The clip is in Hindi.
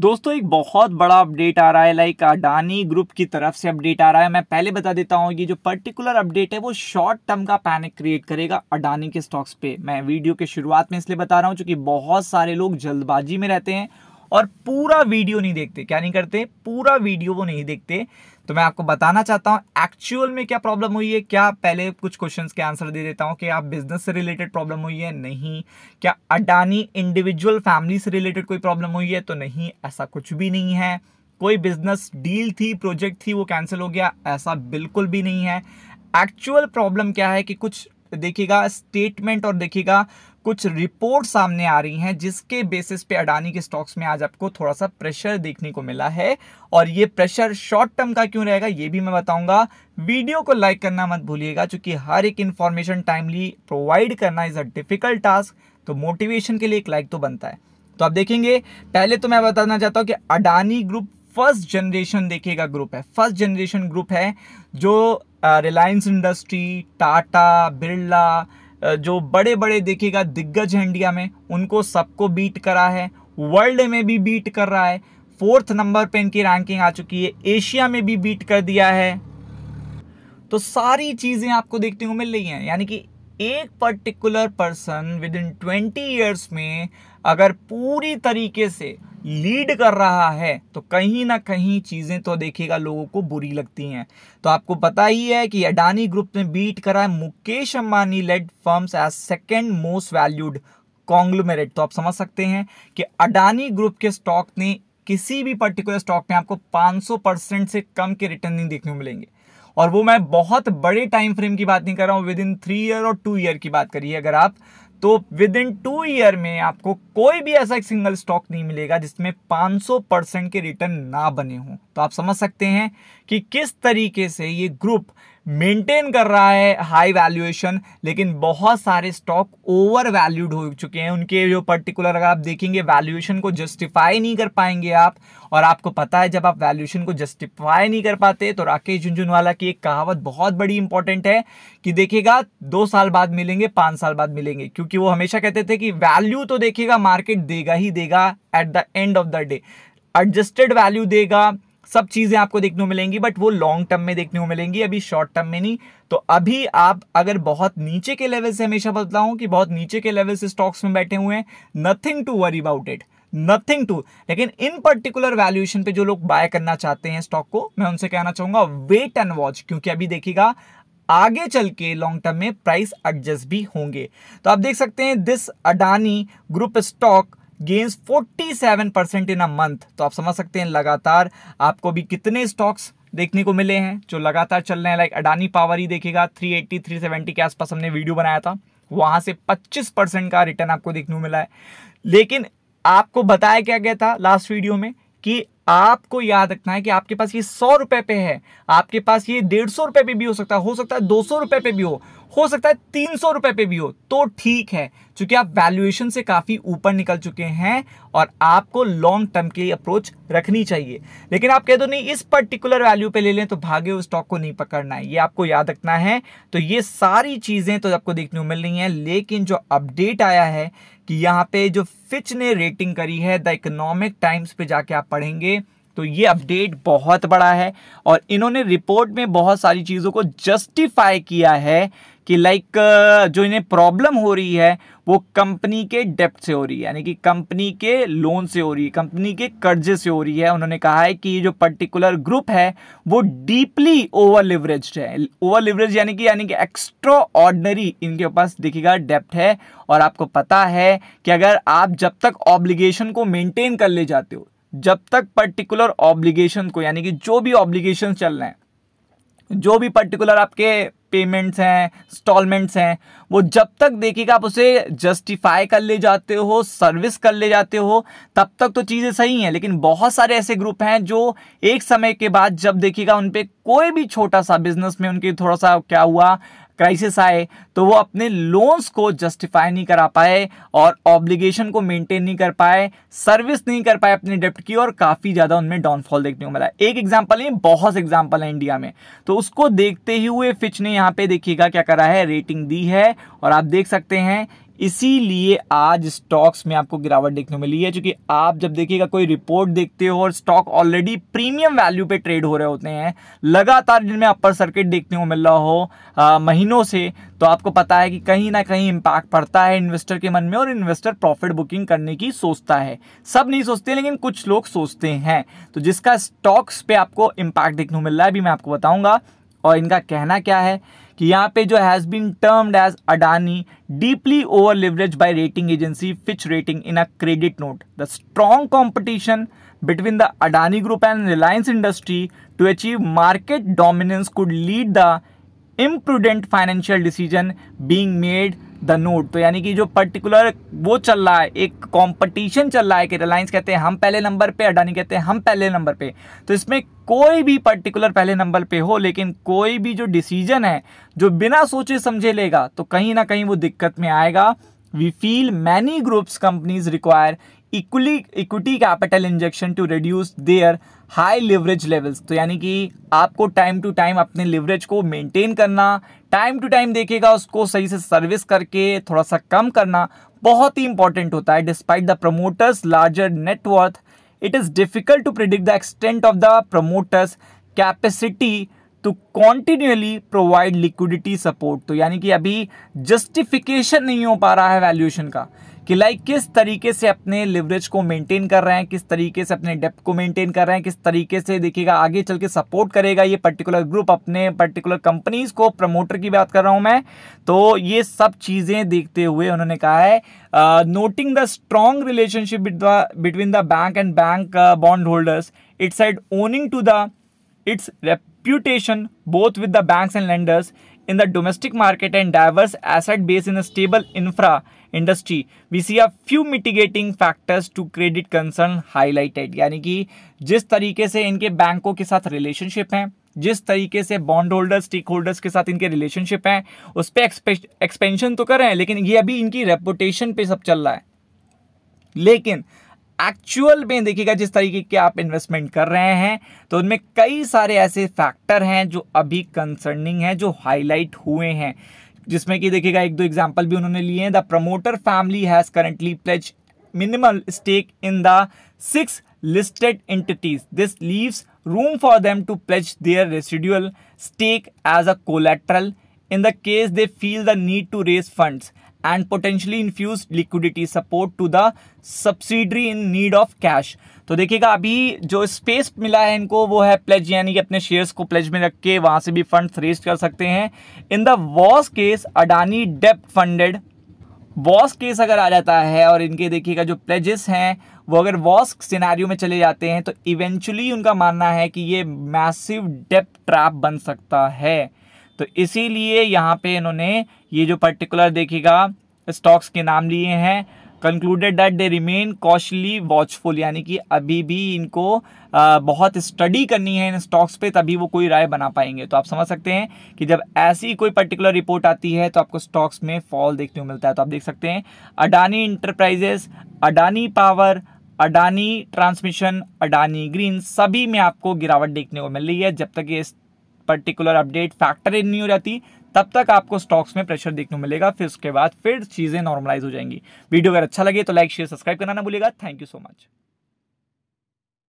दोस्तों एक बहुत बड़ा अपडेट आ रहा है लाइक अडानी ग्रुप की तरफ से अपडेट आ रहा है मैं पहले बता देता हूँ ये जो पर्टिकुलर अपडेट है वो शॉर्ट टर्म का पैनिक क्रिएट करेगा अडानी के स्टॉक्स पे मैं वीडियो के शुरुआत में इसलिए बता रहा हूँ क्योंकि बहुत सारे लोग जल्दबाजी में रहते हैं और पूरा वीडियो नहीं देखते क्या नहीं करते पूरा वीडियो वो नहीं देखते तो मैं आपको बताना चाहता हूँ एक्चुअल में क्या प्रॉब्लम हुई है क्या पहले कुछ क्वेश्चंस के आंसर दे देता हूँ कि आप बिजनेस से रिलेटेड प्रॉब्लम हुई है नहीं क्या अडानी इंडिविजुअल फैमिली से रिलेटेड कोई प्रॉब्लम हुई है तो नहीं ऐसा कुछ भी नहीं है कोई बिजनेस डील थी प्रोजेक्ट थी वो कैंसिल हो गया ऐसा बिल्कुल भी नहीं है एक्चुअल प्रॉब्लम क्या है कि कुछ देखिएगा स्टेटमेंट और देखिएगा कुछ रिपोर्ट सामने आ रही हैं जिसके बेसिस पे अडानी के स्टॉक्स में आज आपको थोड़ा सा प्रेशर देखने को मिला है और ये प्रेशर शॉर्ट टर्म का क्यों रहेगा ये भी मैं बताऊंगा वीडियो को लाइक करना मत भूलिएगा क्योंकि हर एक इन्फॉर्मेशन टाइमली प्रोवाइड करना इज़ अ डिफिकल्ट टास्क तो मोटिवेशन के लिए एक लाइक तो बनता है तो आप देखेंगे पहले तो मैं बताना चाहता हूँ कि अडानी ग्रुप फर्स्ट जनरेशन देखिएगा ग्रुप है फर्स्ट जनरेशन ग्रुप है जो रिलायंस इंडस्ट्री टाटा बिरला जो बड़े बड़े देखिएगा दिग्गज है इंडिया में उनको सबको बीट करा है वर्ल्ड में भी बीट कर रहा है फोर्थ नंबर पे इनकी रैंकिंग आ चुकी है एशिया में भी बीट कर दिया है तो सारी चीज़ें आपको देखने को मिल रही हैं यानी कि एक particular person within twenty years में अगर पूरी तरीके से लीड कर रहा है तो कहीं ना कहीं चीज़ें तो देखेगा लोगों को बुरी लगती हैं तो आपको पता ही है कि अडानी ग्रुप ने बीट करा है Mukesh Ambani led firms as second most valued conglomerate तो आप समझ सकते हैं कि अडानी ग्रुप के स्टॉक ने किसी भी पर्टिकुलर स्टॉक में आपको 500 परसेंट से कम के रिटर्न नहीं देखने को मिलेंगे और वो मैं बहुत बड़े टाइम फ्रेम की बात नहीं कर रहा हूँ विद इन थ्री ईयर और टू ईयर की बात करिए अगर आप तो विद इन टू ईयर में आपको कोई भी ऐसा एक सिंगल स्टॉक नहीं मिलेगा जिसमें 500 परसेंट के रिटर्न ना बने हों तो आप समझ सकते हैं कि किस तरीके से ये ग्रुप मेंटेन कर रहा है हाई वैल्यूएशन लेकिन बहुत सारे स्टॉक ओवर वैल्यूड हो चुके हैं उनके जो पर्टिकुलर अगर आप देखेंगे वैल्यूएशन को जस्टिफाई नहीं कर पाएंगे आप और आपको पता है जब आप वैल्यूएशन को जस्टिफाई नहीं कर पाते तो राकेश झुंझुनवाला की एक कहावत बहुत बड़ी इंपॉर्टेंट है कि देखेगा दो साल बाद मिलेंगे पाँच साल बाद मिलेंगे क्योंकि वो हमेशा कहते थे कि वैल्यू तो देखेगा मार्केट देगा ही देगा at the end of the day adjusted value देगा सब चीज़ें आपको देखने को मिलेंगी बट वो लॉन्ग टर्म में देखने को मिलेंगी अभी शॉर्ट टर्म में नहीं तो अभी आप अगर बहुत नीचे के लेवल से हमेशा बताऊँ कि बहुत नीचे के लेवल से स्टॉक्स में बैठे हुए हैं nothing to worry about it nothing to लेकिन इन पर्टिकुलर वैल्यूएशन पे जो लोग बाय करना चाहते हैं स्टॉक को मैं उनसे कहना चाहूंगा वेट एंड वॉच क्योंकि अभी देखिएगा आगे चल के लॉन्ग टर्म में प्राइस एडजस्ट भी होंगे तो आप देख सकते हैं this Adani group stock gains 47 percent in a month तो आप समझ सकते हैं लगातार आपको भी कितने स्टॉक्स देखने को मिले हैं जो लगातार चल रहे हैं लाइक अडानी पावर ही देखेगा 380 370 के आसपास हमने वीडियो बनाया था वहां से 25 परसेंट का रिटर्न आपको देखने को मिला है लेकिन आपको बताया क्या गया था लास्ट वीडियो में कि आपको याद रखना है कि आपके पास ये सौ रुपए पे है आपके पास ये डेढ़ सौ रुपए पे भी हो सकता है हो सकता है दो सौ रुपए पे भी हो हो सकता है तीन सौ रुपए पे भी हो तो ठीक है क्योंकि आप वैल्यूएशन से काफ़ी ऊपर निकल चुके हैं और आपको लॉन्ग टर्म के लिए अप्रोच रखनी चाहिए लेकिन आप कह दो नहीं इस पर्टिकुलर वैल्यू पे ले लें तो भागे उस स्टॉक को नहीं पकड़ना है ये आपको याद रखना है तो ये सारी चीज़ें तो आपको देखने को मिल रही है लेकिन जो अपडेट आया है कि यहाँ पे जो फिच ने रेटिंग करी है द इकोनॉमिक टाइम्स पे जाके आप पढ़ेंगे तो ये अपडेट बहुत बड़ा है और इन्होंने रिपोर्ट में बहुत सारी चीज़ों को जस्टिफाई किया है कि लाइक जो इन्हें प्रॉब्लम हो रही है वो कंपनी के डेप्ट से हो रही है यानी कि कंपनी के लोन से हो रही है कंपनी के कर्जे से हो रही है उन्होंने कहा है कि ये जो पर्टिकुलर ग्रुप है वो डीपली ओवर लिवरेज है ओवर लिवरेज यानी कि यानी कि एक्स्ट्रा ऑर्डनरी इनके पास देखिएगा डेप्ट है और आपको पता है कि अगर आप जब तक ऑब्लिगेशन को मेनटेन कर ले जाते हो जब तक पर्टिकुलर ऑब्लिगेशन को यानी कि जो भी ऑब्लिगेशन चल रहे हैं जो भी पर्टिकुलर आपके पेमेंट्स हैं इंस्टॉलमेंट्स हैं वो जब तक देखिएगा आप उसे जस्टिफाई कर ले जाते हो सर्विस कर ले जाते हो तब तक तो चीज़ें सही हैं लेकिन बहुत सारे ऐसे ग्रुप हैं जो एक समय के बाद जब देखिएगा उन पर कोई भी छोटा सा बिजनेस में उनकी थोड़ा सा क्या हुआ क्राइसिस आए तो वो अपने लोन्स को जस्टिफाई नहीं करा पाए और ऑब्लिगेशन को मेंटेन नहीं कर पाए सर्विस नहीं कर पाए अपने डेप्ट की और काफ़ी ज़्यादा उनमें डाउनफॉल देखने को मिला एक एग्जाम्पल नहीं बहुत एग्जाम्पल है इंडिया में तो उसको देखते ही हुए फिच ने यहाँ पे देखिएगा क्या करा है रेटिंग दी है और आप देख सकते हैं इसीलिए आज स्टॉक्स में आपको गिरावट देखने को मिली है क्योंकि आप जब देखिएगा कोई रिपोर्ट देखते हो और स्टॉक ऑलरेडी प्रीमियम वैल्यू पे ट्रेड हो रहे होते हैं लगातार जिनमें अपर सर्किट देखने को मिल रहा हो आ, महीनों से तो आपको पता है कि कहीं ना कहीं इम्पैक्ट पड़ता है इन्वेस्टर के मन में और इन्वेस्टर प्रॉफिट बुकिंग करने की सोचता है सब नहीं सोचते लेकिन कुछ लोग सोचते हैं तो जिसका स्टॉक्स पे आपको इम्पैक्ट देखने को मिल रहा है अभी मैं आपको बताऊंगा और इनका कहना क्या है कि यहाँ पे जो has been termed as Adani deeply over leverage by rating agency Fitch rating in a credit note the strong competition between the Adani Group and Reliance industry to achieve market dominance could lead the imprudent financial decision being made the note तो यानी कि जो पर्टिकुलर वो चल रहा है एक कंपटीशन चल रहा है कि रिलायंस कहते हैं हम पहले नंबर पे अडानी कहते हैं हम पहले नंबर पे तो इसमें कोई भी पर्टिकुलर पहले नंबर पे हो लेकिन कोई भी जो डिसीजन है जो बिना सोचे समझे लेगा तो कहीं ना कहीं वो दिक्कत में आएगा we feel many groups companies require equally equity capital injection to reduce their high leverage levels तो यानी कि आपको टाइम टू टाइम अपने लिवरेज को मेंटेन करना टाइम टू टाइम देखेगा उसको सही से सर्विस करके थोड़ा सा कम करना बहुत ही इंपॉर्टेंट होता है despite the promoters larger net worth it is difficult to predict the extent of the promoters capacity to continuously provide liquidity support तो यानी कि अभी जस्टिफिकेशन नहीं हो पा रहा है वैल्यूएशन का कि लाइक किस तरीके से अपने लिवरेज को मेंटेन कर रहे हैं किस तरीके से अपने डेप्थ को मेंटेन कर रहे हैं किस तरीके से देखिएगा आगे चल के सपोर्ट करेगा ये पर्टिकुलर ग्रुप अपने पर्टिकुलर कंपनीज को प्रमोटर की बात कर रहा हूँ मैं तो ये सब चीज़ें देखते हुए उन्होंने कहा है noting the strong relationship between the bank and bank bond holders it's ad owning to the it's reputation both with the bank and lenders in the domestic market and diverse asset base in a stable infra industry we see are few mitigating factors to credit concern highlighted यानी कि जिस तरीके से इनके बैंकों के साथ रिलेशनशिप हैं जिस तरीके से बॉन्ड होल्डर्स स्टेक होल्डर्स के साथ इनके रिलेशनशिप हैं उस पर एक्सपेंशन तो कर रहे हैं लेकिन ये अभी इनकी रेपुटेशन पे सब चल रहा है लेकिन एक्चुअल में देखिएगा जिस तरीके के आप इन्वेस्टमेंट कर रहे हैं तो उनमें कई सारे ऐसे फैक्टर हैं जो अभी कंसर्निंग है जो हाईलाइट हुए हैं जिसमें कि देखिएगा एक दो एग्जाम्पल भी उन्होंने लिए हैं the promoter family has currently pledge minimal stake in the six listed entities. This leaves room for them to pledge their residual stake as a collateral in the case they feel the need to raise funds and potentially infuse liquidity support to the subsidiary in need of cash. तो देखिएगा अभी जो स्पेस मिला है इनको वो है प्लेज यानी कि अपने शेयर्स को प्लेज में रख के वहां से भी फंड रेज कर सकते हैं इन द वॉस केस अडानी डेप फंडेड वॉस केस अगर आ जाता है और इनके देखिएगा जो प्लेजेस हैं वो अगर वॉस सिनारियो में चले जाते हैं तो इवेंचुअली उनका मानना है कि ये मैसिव डेप ट्रैप बन सकता है तो इसीलिए यहाँ पे इन्होंने ये जो पर्टिकुलर देखिएगा स्टॉक्स के नाम लिए हैं concluded that they remain cautiously watchful यानी कि अभी भी इनको बहुत स्टडी करनी है इन स्टॉक्स पे तभी वो कोई राय बना पाएंगे तो आप समझ सकते हैं कि जब ऐसी कोई पर्टिकुलर रिपोर्ट आती है तो आपको स्टॉक्स में फॉल देखने को मिलता है तो आप देख सकते हैं Adani Enterprises Adani Power Adani Transmission Adani Green सभी में आपको गिरावट देखने को मिल रही है जब तक ये पर्टिकुलर अपडेट फैक्टर इन नहीं हो जाती तब तक आपको स्टॉक्स में प्रेशर देखने को मिलेगा फिर उसके बाद फिर चीज़ें नॉर्मलाइज हो जाएंगी वीडियो अगर अच्छा लगे तो लाइक शेयर सब्सक्राइब करना ना भूलेगा थैंक यू सो मच